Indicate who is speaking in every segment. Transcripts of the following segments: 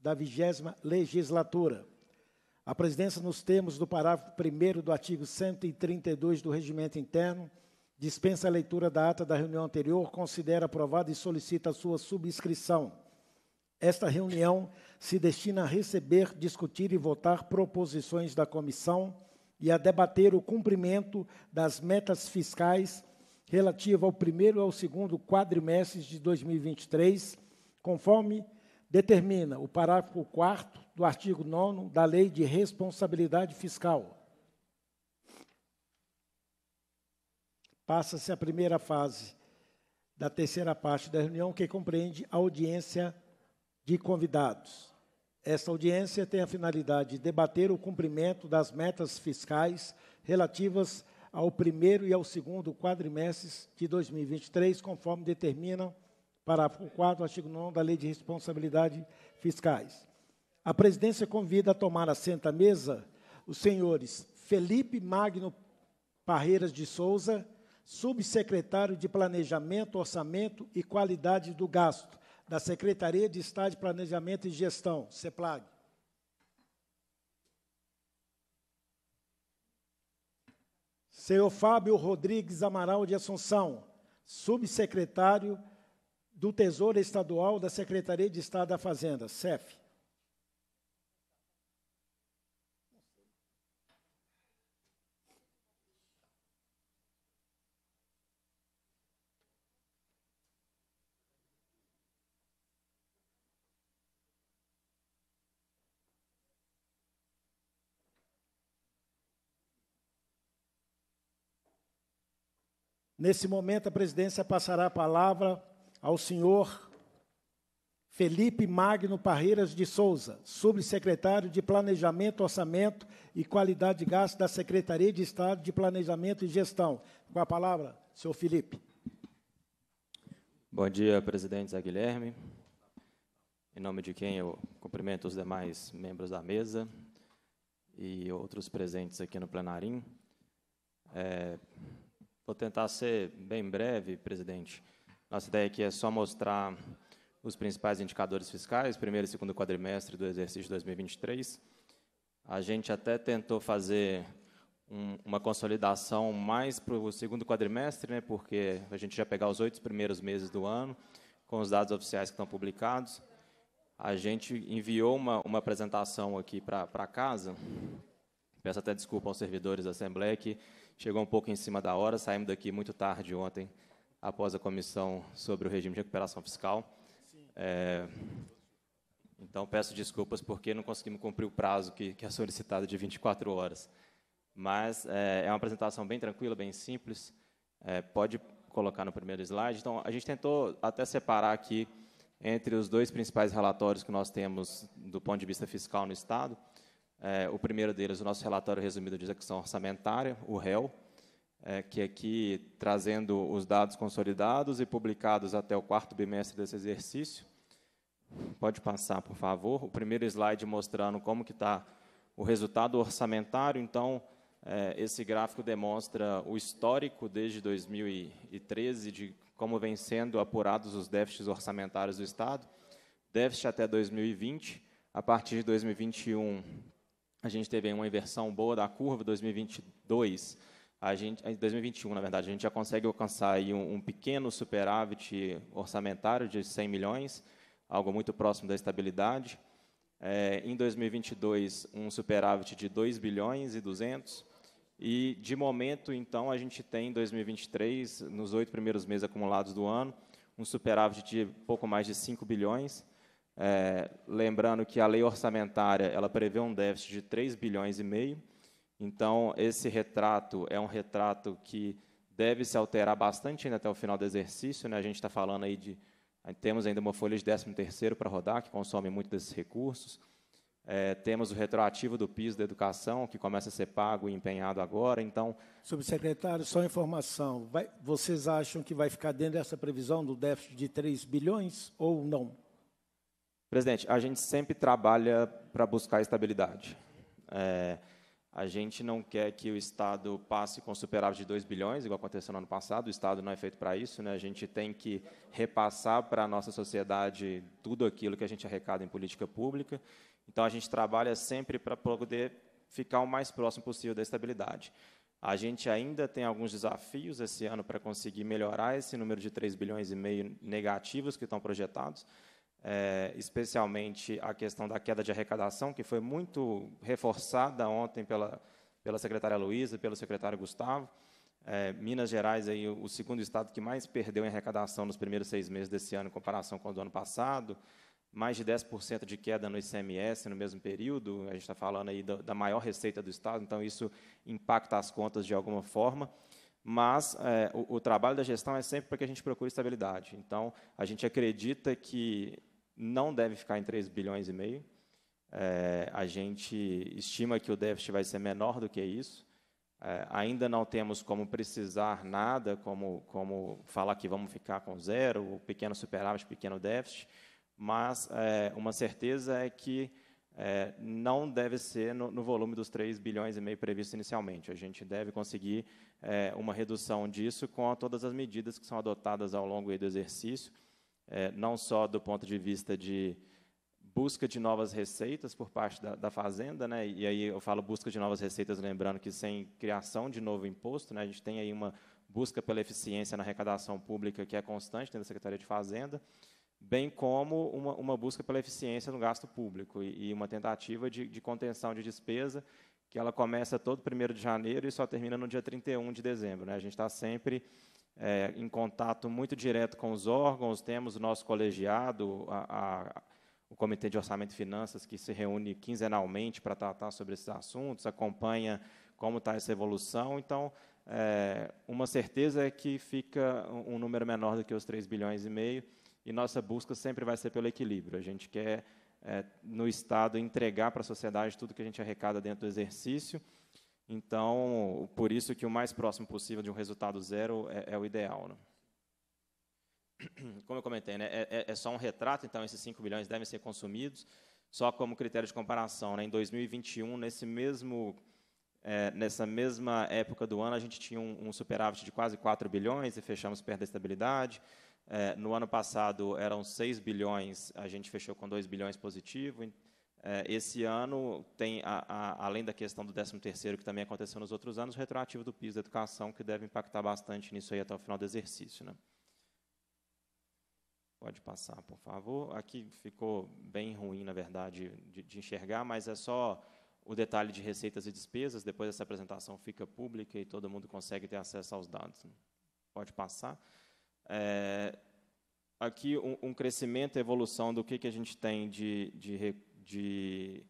Speaker 1: da vigésima legislatura. A presidência, nos termos do parágrafo 1 do artigo 132 do Regimento Interno, dispensa a leitura da ata da reunião anterior, considera aprovada e solicita a sua subscrição. Esta reunião se destina a receber, discutir e votar proposições da comissão e a debater o cumprimento das metas fiscais relativa ao primeiro e ao segundo quadrimestres de 2023, conforme determina o parágrafo 4 do artigo 9 da Lei de Responsabilidade Fiscal. Passa-se a primeira fase da terceira parte da reunião, que compreende a audiência de convidados. Esta audiência tem a finalidade de debater o cumprimento das metas fiscais relativas ao primeiro e ao segundo quadrimestres de 2023, conforme determinam Parágrafo 4, artigo 9 da Lei de Responsabilidade Fiscais. A presidência convida a tomar assento à mesa os senhores Felipe Magno Parreiras de Souza, subsecretário de Planejamento, Orçamento e Qualidade do Gasto, da Secretaria de Estado de Planejamento e Gestão, CEPLAG. Senhor Fábio Rodrigues Amaral de Assunção, subsecretário do Tesouro Estadual da Secretaria de Estado da Fazenda, SEF. Nesse momento, a presidência passará a palavra ao senhor Felipe Magno Parreiras de Souza, subsecretário de Planejamento, Orçamento e Qualidade de Gasto da Secretaria de Estado de Planejamento e Gestão. Com a palavra, senhor Felipe.
Speaker 2: Bom dia, presidente Zé Guilherme. Em nome de quem eu cumprimento os demais membros da mesa e outros presentes aqui no plenarim. É, vou tentar ser bem breve, presidente. Nossa ideia aqui é só mostrar os principais indicadores fiscais, primeiro e segundo quadrimestre do exercício 2023. A gente até tentou fazer um, uma consolidação mais para o segundo quadrimestre, né, porque a gente já pegar os oito primeiros meses do ano, com os dados oficiais que estão publicados. A gente enviou uma, uma apresentação aqui para casa. Peço até desculpa aos servidores da Assembleia, que chegou um pouco em cima da hora, saímos daqui muito tarde ontem após a comissão sobre o regime de recuperação fiscal. É, então, peço desculpas porque não conseguimos cumprir o prazo que, que é solicitado de 24 horas. Mas é, é uma apresentação bem tranquila, bem simples. É, pode colocar no primeiro slide. Então, a gente tentou até separar aqui entre os dois principais relatórios que nós temos do ponto de vista fiscal no Estado. É, o primeiro deles, o nosso relatório resumido de execução orçamentária, o REL, é, que aqui trazendo os dados consolidados e publicados até o quarto bimestre desse exercício. Pode passar, por favor. O primeiro slide mostrando como que está o resultado orçamentário. Então, é, esse gráfico demonstra o histórico desde 2013 de como vem sendo apurados os déficits orçamentários do Estado. Déficit até 2020. A partir de 2021, a gente teve uma inversão boa da curva. 2022 a gente, em 2021, na verdade, a gente já consegue alcançar aí um, um pequeno superávit orçamentário de 100 milhões, algo muito próximo da estabilidade. É, em 2022, um superávit de 2 bilhões e 200. E, de momento, então, a gente tem em 2023, nos oito primeiros meses acumulados do ano, um superávit de pouco mais de 5 bilhões. É, lembrando que a lei orçamentária ela prevê um déficit de 3 bilhões e meio. Então, esse retrato é um retrato que deve se alterar bastante ainda até o final do exercício. Né? A gente está falando aí de. Temos ainda uma folha de 13 para rodar, que consome muito desses recursos. É, temos o retroativo do piso da educação, que começa a ser pago e empenhado agora, então...
Speaker 1: Subsecretário, só informação. Vai, vocês acham que vai ficar dentro dessa previsão do déficit de 3 bilhões ou não?
Speaker 2: Presidente, a gente sempre trabalha para buscar estabilidade. É, a gente não quer que o Estado passe com superávit de 2 bilhões, igual aconteceu no ano passado, o Estado não é feito para isso, né? a gente tem que repassar para a nossa sociedade tudo aquilo que a gente arrecada em política pública, então a gente trabalha sempre para poder ficar o mais próximo possível da estabilidade. A gente ainda tem alguns desafios esse ano para conseguir melhorar esse número de 3 bilhões e meio negativos que estão projetados, é, especialmente a questão da queda de arrecadação, que foi muito reforçada ontem pela, pela secretária Luísa e pelo secretário Gustavo. É, Minas Gerais, aí, o, o segundo estado que mais perdeu em arrecadação nos primeiros seis meses desse ano, em comparação com o do ano passado, mais de 10% de queda no ICMS no mesmo período, a gente está falando aí da, da maior receita do estado, então isso impacta as contas de alguma forma mas é, o, o, trabalho da gestão é sempre para que a gente procure estabilidade. Então, a gente acredita que não deve ficar em 3 bilhões e meio. É, a gente estima que o déficit vai ser menor do que isso. É, ainda não temos como precisar nada, como, como falar que vamos ficar com zero, ou pequeno superávit, pequeno déficit, mas é, uma certeza é que é, não deve ser no, no, volume dos 3 bilhões e meio previsto inicialmente. A gente deve conseguir é, uma redução disso com todas as medidas que são adotadas ao longo do exercício, é, não só do ponto de vista de busca de novas receitas por parte da, da, fazenda, né? E aí eu falo busca de novas receitas, lembrando que sem criação de novo imposto, né? A gente tem aí uma busca pela eficiência na arrecadação pública que é constante dentro da Secretaria de Fazenda, bem como uma, uma busca pela eficiência no gasto público e, e uma tentativa de, de, contenção de despesa que ela começa todo primeiro de janeiro e só termina no dia 31 de dezembro, né? A gente está sempre é, em contato muito direto com os órgãos, temos o nosso colegiado, a, a, o Comitê de Orçamento e Finanças, que se reúne quinzenalmente para tratar sobre esses assuntos, acompanha como está essa evolução. Então, é, uma certeza é que fica um número menor do que os 3 bilhões e meio, e nossa busca sempre vai ser pelo equilíbrio. A gente quer, é, no Estado, entregar para a sociedade tudo que a gente arrecada dentro do exercício, então, por isso que o mais próximo possível de um resultado zero é, é o ideal. Né? Como eu comentei, né, é, é, é só um retrato, então esses 5 bilhões devem ser consumidos, só como critério de comparação. Né, em 2021, nesse mesmo, é, nessa mesma época do ano, a gente tinha um, um superávit de quase 4 bilhões e fechamos perto da estabilidade. É, no ano passado eram 6 bilhões, a gente fechou com 2 bilhões positivo. É, esse ano tem, a, a, além da questão do 13º, que também aconteceu nos outros anos, o retroativo do PIS da educação, que deve impactar bastante nisso aí até o final do exercício. Né? Pode passar, por favor. Aqui ficou bem ruim, na verdade, de, de enxergar, mas é só o detalhe de receitas e despesas. Depois essa apresentação fica pública e todo mundo consegue ter acesso aos dados. Né? Pode passar. É, aqui um, um, crescimento, evolução do que, que a gente tem de, de recursos de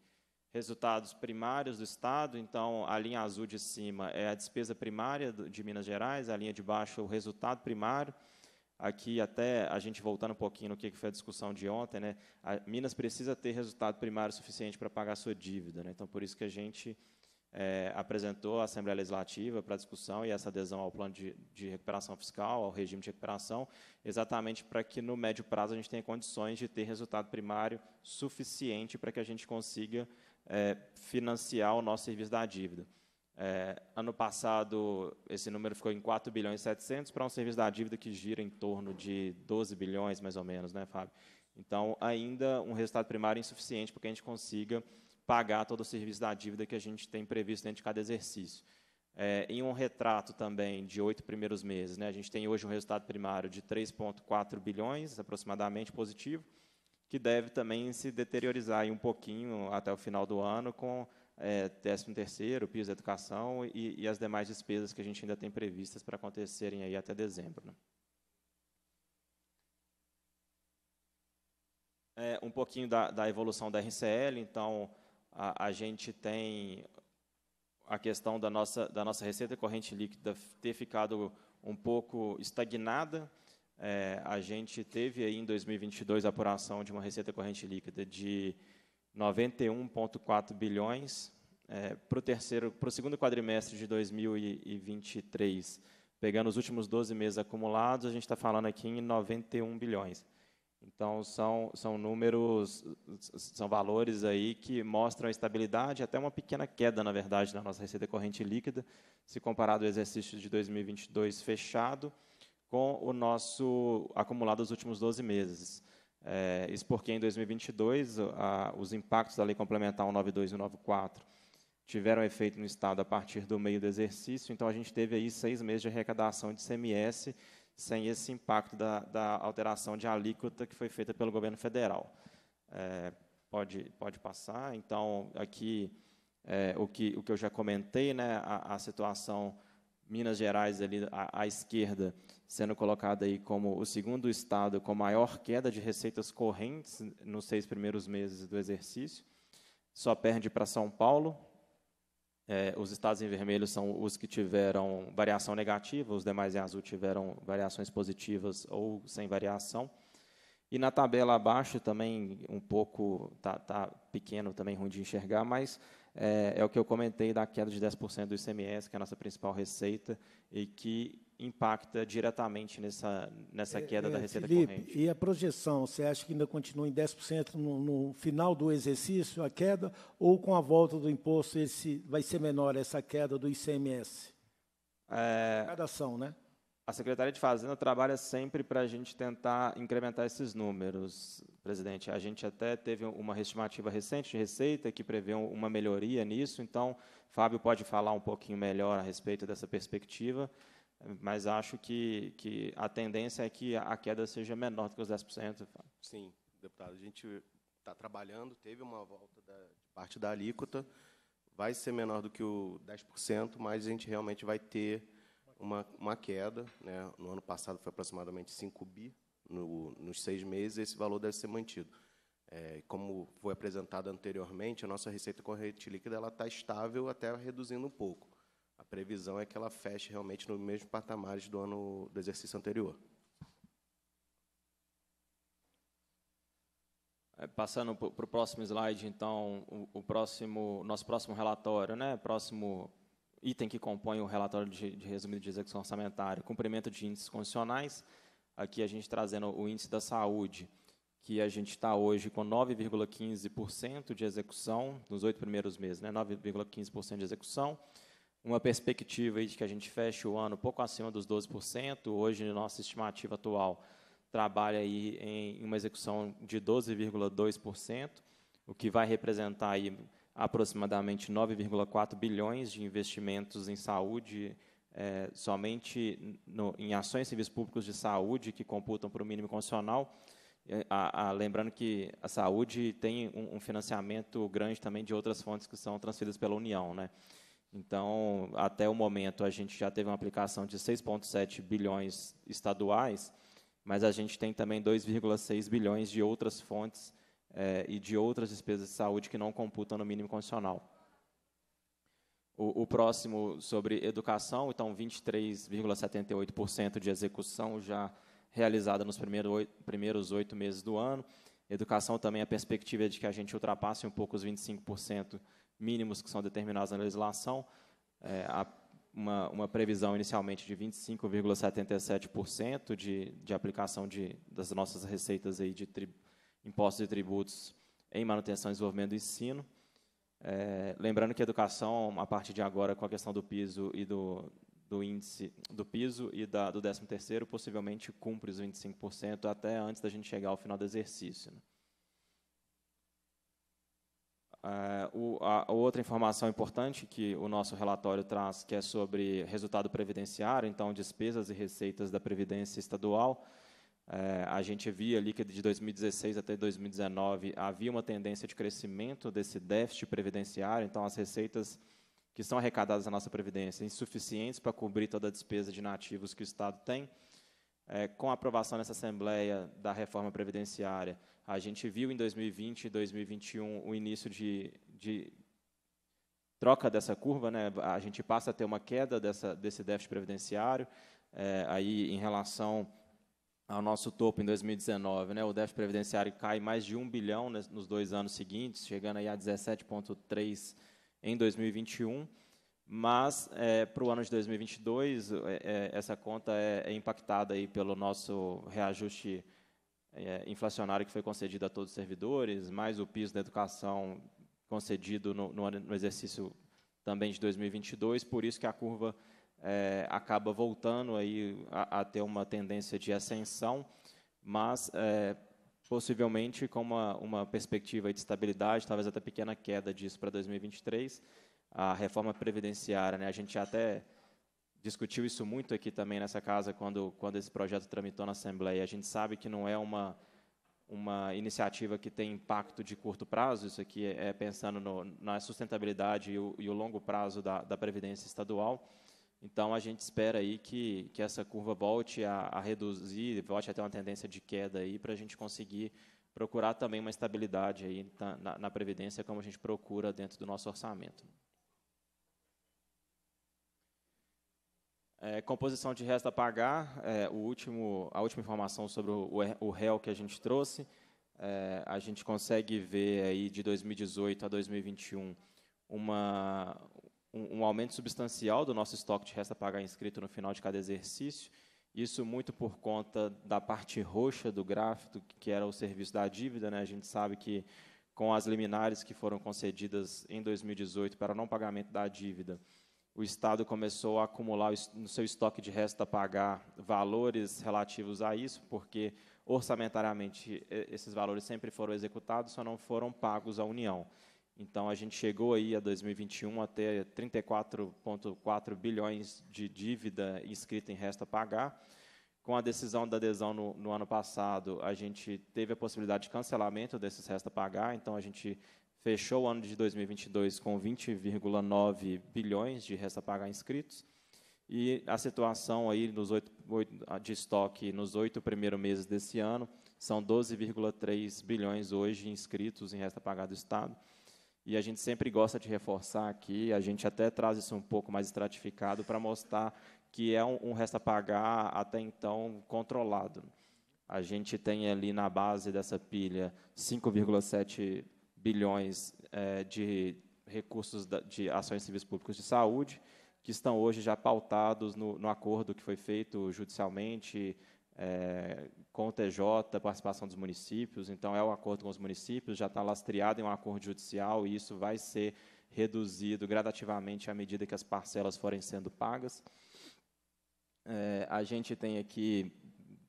Speaker 2: resultados primários do Estado. Então, a linha azul de cima é a despesa primária de Minas Gerais, a linha de baixo é o resultado primário. Aqui, até a gente voltando um pouquinho no que foi a discussão de ontem, né, Minas precisa ter resultado primário suficiente para pagar sua dívida. Né, então, por isso que a gente é, apresentou à Assembleia Legislativa para discussão e essa adesão ao plano de, de recuperação fiscal, ao regime de recuperação, exatamente para que no médio prazo a gente tenha condições de ter resultado primário suficiente para que a gente consiga é, financiar o nosso serviço da dívida. É, ano passado, esse número ficou em 4 bilhões e 700 para um serviço da dívida que gira em torno de 12 bilhões, mais ou menos, né, Fábio? Então, ainda um resultado primário insuficiente para que a gente consiga pagar todo o serviço da dívida que a gente tem previsto dentro de cada exercício. É, em um retrato também de oito primeiros meses, né, a gente tem hoje um resultado primário de 3,4 bilhões, aproximadamente positivo, que deve também se deteriorizar um pouquinho até o final do ano com é, 13 terceiro, PIS da educação e, e, as demais despesas que a gente ainda tem previstas para acontecerem aí até dezembro. Né. É, um pouquinho da, da evolução da RCL, então a, a gente tem a questão da nossa, da nossa receita corrente líquida ter ficado um pouco estagnada. É, a gente teve aí em 2022 a apuração de uma receita corrente líquida de 91,4 bilhões. É, para o terceiro, para o segundo quadrimestre de 2023, pegando os últimos 12 meses acumulados, a gente está falando aqui em 91 bilhões. Então, são, são números, são valores aí que mostram a estabilidade, até uma pequena queda, na verdade, na nossa receita corrente líquida, se comparado ao exercício de 2022 fechado com o nosso acumulado dos últimos 12 meses. É, isso porque em 2022, a, os impactos da Lei Complementar 192 e 194 tiveram efeito no Estado a partir do meio do exercício, então a gente teve aí seis meses de arrecadação de CMS sem esse impacto da, da alteração de alíquota que foi feita pelo governo federal. É, pode, pode passar. Então, aqui, é, o, que, o que eu já comentei, né, a, a situação Minas Gerais ali à, à, esquerda sendo colocada aí como o segundo estado com maior queda de receitas correntes nos seis primeiros meses do exercício, só perde para São Paulo é, os estados em vermelho são os que tiveram variação negativa, os demais em azul tiveram variações positivas ou sem variação. E na tabela abaixo também, um pouco, tá, tá pequeno também, ruim de enxergar, mas é, é, o que eu comentei da queda de 10% do ICMS, que é a nossa principal receita, e que impacta diretamente nessa, nessa é, queda é, é, da receita Felipe, corrente.
Speaker 1: E a projeção, você acha que ainda continua em 10% no, no final do exercício, a queda, ou com a volta do imposto esse, vai ser menor essa queda do
Speaker 2: ICMS? É, Cada ação, né? A Secretaria de Fazenda trabalha sempre para a gente tentar incrementar esses números, presidente. A gente até teve uma estimativa recente de receita que prevê uma melhoria nisso, então, Fábio pode falar um pouquinho melhor a respeito dessa perspectiva mas acho que, que a tendência é que a queda seja menor do que os 10%.
Speaker 3: Sim, deputado, a gente está trabalhando, teve uma volta da, de parte da alíquota, vai ser menor do que o 10%, mas a gente realmente vai ter uma, uma queda. Né? No ano passado foi aproximadamente 5 bi no, nos seis meses, esse valor deve ser mantido. É, como foi apresentado anteriormente, a nossa receita corrente líquida está estável, até reduzindo um pouco previsão é que ela feche realmente no mesmo patamar do ano do exercício anterior.
Speaker 2: É, passando para o próximo slide, então, o, próximo, nosso próximo relatório, né, próximo item que compõe o relatório de, de resumido de execução orçamentária, cumprimento de índices condicionais. Aqui a gente trazendo o índice da saúde, que a gente está hoje com 9,15% de execução nos oito primeiros meses, né, 9,15% de execução uma perspectiva de que a gente feche o ano pouco acima dos 12%. Hoje, nossa estimativa atual trabalha aí em uma execução de 12,2%, o que vai representar aí aproximadamente 9,4 bilhões de investimentos em saúde, é, somente no, em ações e serviços públicos de saúde que computam para o mínimo constitucional. A, a, lembrando que a saúde tem um, um financiamento grande também de outras fontes que são transferidas pela União, né? Então, até o momento, a gente já teve uma aplicação de 6,7 bilhões estaduais, mas a gente tem também 2,6 bilhões de outras fontes é, e de outras despesas de saúde que não computam no mínimo condicional. O, o próximo sobre educação, então 23,78% de execução já realizada nos primeiros oito, primeiros oito meses do ano. Educação também é a perspectiva é de que a gente ultrapasse um pouco os 25% mínimos que são determinados na legislação, é, uma, uma, previsão inicialmente de 25,77% de, de aplicação de, das nossas receitas aí de tri, impostos e tributos em manutenção e desenvolvimento do ensino. É, lembrando que a educação, a partir de agora, com a questão do piso e do, do índice do piso e da, do 13 terceiro, possivelmente cumpre os 25% até antes da gente chegar ao final do exercício. Né? É, a outra informação importante que o nosso relatório traz, que é sobre resultado previdenciário, então despesas e receitas da Previdência Estadual, é, a gente via ali que de 2016 até 2019 havia uma tendência de crescimento desse déficit previdenciário, então as receitas que são arrecadadas na nossa Previdência insuficientes para cobrir toda a despesa de nativos que o Estado tem. É, com a aprovação nessa Assembleia da reforma previdenciária, a gente viu em 2020 e 2021 o início de, de troca dessa curva, né? a gente passa a ter uma queda dessa, desse déficit previdenciário, é, aí em relação ao nosso topo em 2019, né? o déficit previdenciário cai mais de 1 bilhão né, nos dois anos seguintes, chegando aí a 17,3 em 2021, mas, é, para o ano de 2022, é, é, essa conta é, é, impactada aí pelo nosso reajuste é, inflacionário que foi concedido a todos os servidores, mais o piso da educação concedido no, no exercício também de 2022, por isso que a curva é, acaba voltando aí a, a, ter uma tendência de ascensão, mas é, possivelmente com uma, uma perspectiva de estabilidade, talvez até pequena queda disso para 2023, a reforma previdenciária. Né? A gente até discutiu isso muito aqui também nessa casa quando, quando esse projeto tramitou na Assembleia. A gente sabe que não é uma, uma iniciativa que tem impacto de curto prazo, isso aqui é, é, pensando no, na sustentabilidade e o, e o longo prazo da, da, Previdência Estadual. Então, a gente espera aí que, que essa curva volte a, a reduzir, volte a ter uma tendência de queda aí, para a gente conseguir procurar também uma estabilidade aí na, na Previdência, como a gente procura dentro do nosso orçamento. É, composição de resta a pagar, é, o último, a última informação sobre o, o réu que a gente trouxe, é, a gente consegue ver aí de 2018 a 2021 uma, um, um, aumento substancial do nosso estoque de resta a pagar inscrito no final de cada exercício, isso muito por conta da parte roxa do gráfico, que era o serviço da dívida. Né? A gente sabe que com as liminares que foram concedidas em 2018 para não pagamento da dívida, o Estado começou a acumular no seu estoque de resto a pagar valores relativos a isso, porque orçamentariamente esses valores sempre foram executados, só não foram pagos à União. Então a gente chegou aí a 2021 até 34,4 bilhões de dívida inscrita em resto a pagar. Com a decisão da adesão no, no, ano passado, a gente teve a possibilidade de cancelamento desses restos a pagar, então a gente fechou o ano de 2022 com 20,9 bilhões de resta pagar inscritos. E a situação aí nos 8, 8, ah, de estoque nos oito primeiros meses desse ano são 12,3 bilhões hoje inscritos em resta pagar do Estado. E a gente sempre gosta de reforçar aqui, a gente até traz isso um pouco mais estratificado para mostrar que é um, um resta pagar até então controlado. A gente tem ali na base dessa pilha 5,7 bilhões é, de recursos de ações civis serviços públicos de saúde, que estão hoje já pautados no, no acordo que foi feito judicialmente é, com o TJ, participação dos municípios. Então, é um acordo com os municípios, já está lastreado em um acordo judicial e isso vai ser reduzido gradativamente à medida que as parcelas forem sendo pagas. É, a gente tem aqui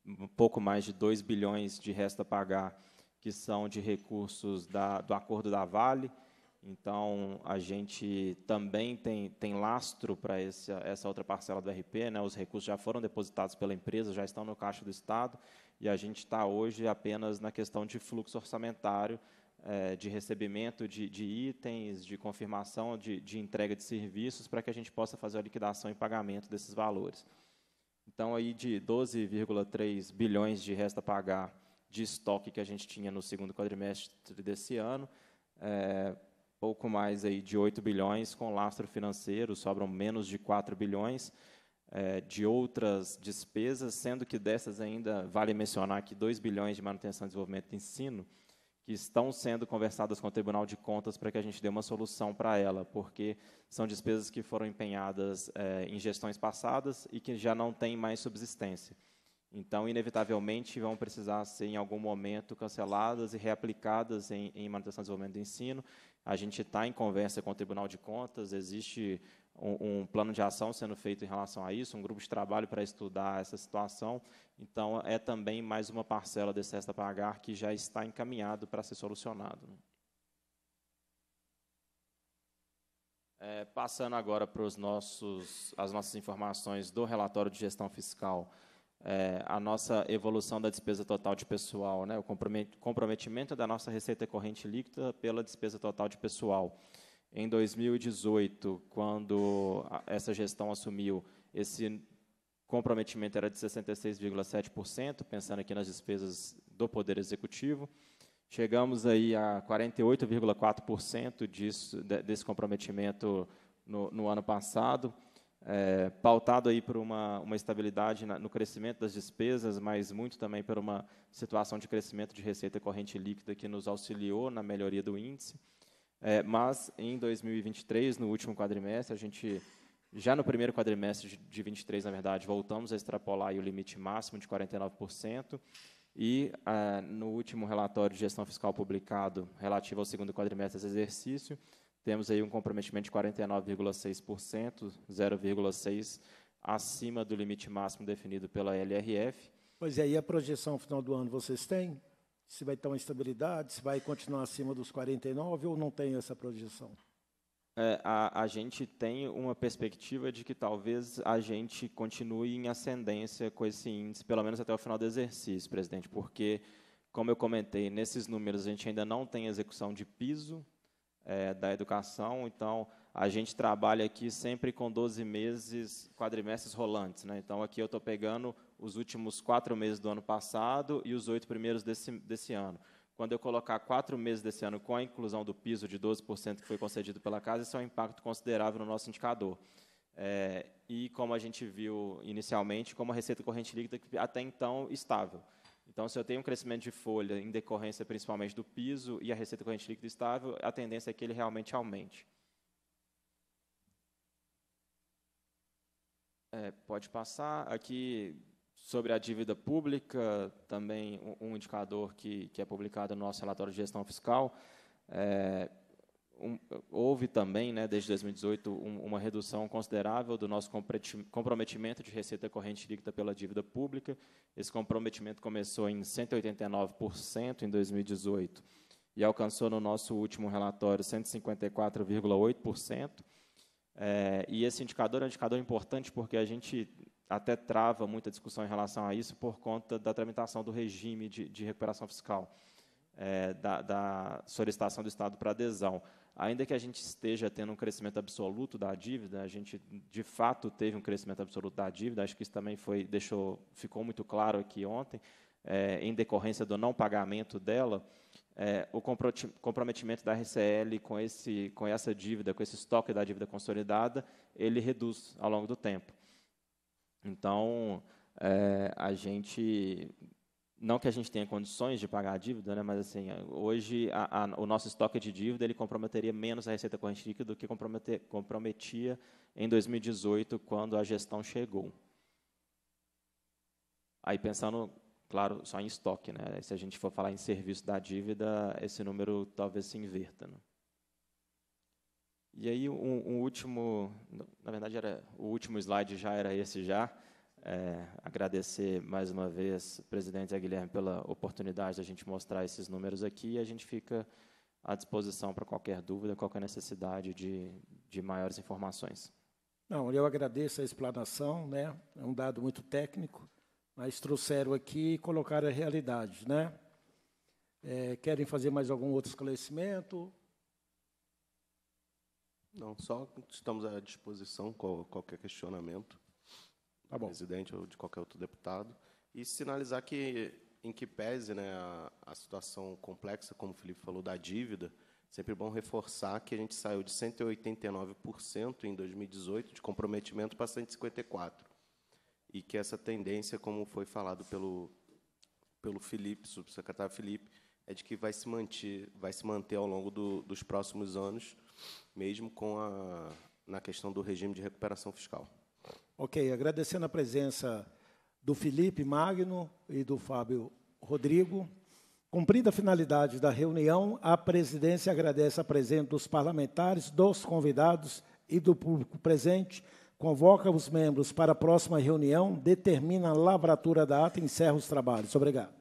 Speaker 2: um pouco mais de 2 bilhões de resto a pagar que são de recursos da, do acordo da Vale. Então, a gente também tem, tem lastro para essa, essa outra parcela do RP. Né? Os recursos já foram depositados pela empresa, já estão no caixa do Estado, e a gente está hoje apenas na questão de fluxo orçamentário, é, de recebimento de, de, itens, de confirmação de, de entrega de serviços, para que a gente possa fazer a liquidação e pagamento desses valores. Então, aí de 12,3 bilhões de resta a pagar de estoque que a gente tinha no segundo quadrimestre desse ano, é, pouco mais aí de 8 bilhões, com lastro financeiro sobram menos de 4 bilhões é, de outras despesas, sendo que dessas ainda vale mencionar que 2 bilhões de manutenção e desenvolvimento de ensino, que estão sendo conversadas com o Tribunal de Contas para que a gente dê uma solução para ela, porque são despesas que foram empenhadas é, em gestões passadas e que já não têm mais subsistência. Então, inevitavelmente, vão precisar ser, em algum momento, canceladas e reaplicadas em, em manutenção e desenvolvimento do ensino. A gente está em conversa com o Tribunal de Contas, existe um, um, plano de ação sendo feito em relação a isso, um grupo de trabalho para estudar essa situação. Então, é também mais uma parcela desse resto a pagar que já está encaminhado para ser solucionado. É, passando agora para os nossos, as nossas informações do relatório de gestão fiscal é, a nossa evolução da despesa total de pessoal, né, o comprometimento da nossa receita corrente líquida pela despesa total de pessoal. Em 2018, quando essa gestão assumiu, esse comprometimento era de 66,7%, pensando aqui nas despesas do Poder Executivo. Chegamos aí a 48,4% desse comprometimento no, no ano passado é, pautado aí por uma, uma estabilidade na, no crescimento das despesas, mas muito também por uma situação de crescimento de receita corrente líquida que nos auxiliou na melhoria do índice. É, mas em 2023, no último quadrimestre, a gente já no primeiro quadrimestre de, 2023, na verdade, voltamos a extrapolar o limite máximo de 49%. E ah, no último relatório de gestão fiscal publicado relativo ao segundo quadrimestre desse exercício, temos aí um comprometimento de 49,6%, 0,6% acima do limite máximo definido pela LRF.
Speaker 1: Pois é, e a projeção final do ano vocês têm? Se vai ter uma estabilidade, se vai continuar acima dos 49% ou não tem essa projeção?
Speaker 2: É, a, a, gente tem uma perspectiva de que talvez a gente continue em ascendência com esse índice, pelo menos até o final do exercício, presidente, porque, como eu comentei, nesses números a gente ainda não tem execução de piso, é, da educação. Então, a gente trabalha aqui sempre com 12 meses, quadrimestres rolantes. Né? Então, aqui eu estou pegando os últimos quatro meses do ano passado e os oito primeiros desse, desse ano. Quando eu colocar quatro meses desse ano com a inclusão do piso de 12% que foi concedido pela casa, isso é um impacto considerável no nosso indicador. É, e, como a gente viu inicialmente, como a receita corrente líquida até então estável. Então, se eu tenho um crescimento de folha em decorrência principalmente do piso e a receita corrente líquida estável, a tendência é que ele realmente aumente. É, pode passar. Aqui, sobre a dívida pública, também um, um indicador que, que é publicado no nosso relatório de gestão fiscal. É, um, houve também, né, desde 2018, um, uma redução considerável do nosso comprometimento de receita corrente líquida pela dívida pública. Esse comprometimento começou em 189% em 2018 e alcançou no nosso último relatório 154,8%. É, e esse indicador é um indicador importante porque a gente até trava muita discussão em relação a isso por conta da tramitação do regime de, de recuperação fiscal é, da, da solicitação do Estado para adesão. Ainda que a gente esteja tendo um crescimento absoluto da dívida, a gente de fato teve um crescimento absoluto da dívida. Acho que isso também foi deixou ficou muito claro aqui ontem, é, em decorrência do não pagamento dela. É, o comprometimento da RCL com, esse, com essa dívida, com esse estoque da dívida consolidada, ele reduz ao longo do tempo. Então, é, a gente não que a gente tenha condições de pagar a dívida, né, mas assim, hoje a, a, o nosso estoque de dívida ele comprometeria menos a receita corrente líquida do que comprometia em 2018, quando a gestão chegou. Aí pensando, claro, só em estoque, né? Se a gente for falar em serviço da dívida, esse número talvez se inverta. Né? E aí um, um último, na verdade era o último slide já era esse já. É, agradecer mais uma vez, presidente Guilherme, pela oportunidade de a gente mostrar esses números aqui e a gente fica à disposição para qualquer dúvida, qualquer necessidade de, de maiores informações.
Speaker 1: Não, eu agradeço a explanação, né? é um dado muito técnico, mas trouxeram aqui e colocaram a realidade. Né? É, querem fazer mais algum outro esclarecimento?
Speaker 3: Não, só estamos à disposição qualquer questionamento tá presidente ou de qualquer outro deputado, e sinalizar que, em que pese né, a, a situação complexa, como o Felipe falou, da dívida, sempre bom reforçar que a gente saiu de 189% em 2018 de comprometimento para 154%, e que essa tendência, como foi falado pelo, pelo Felipe, subsecretário Felipe, é de que vai se manter, vai se manter ao longo do, dos próximos anos, mesmo com a, na questão do regime de recuperação fiscal.
Speaker 1: Ok, agradecendo a presença do Felipe Magno e do Fábio Rodrigo. Cumprida a finalidade da reunião, a presidência agradece a presença dos parlamentares, dos convidados e do público presente, convoca os membros para a próxima reunião, determina a lavratura da ata e encerra os trabalhos. Obrigado.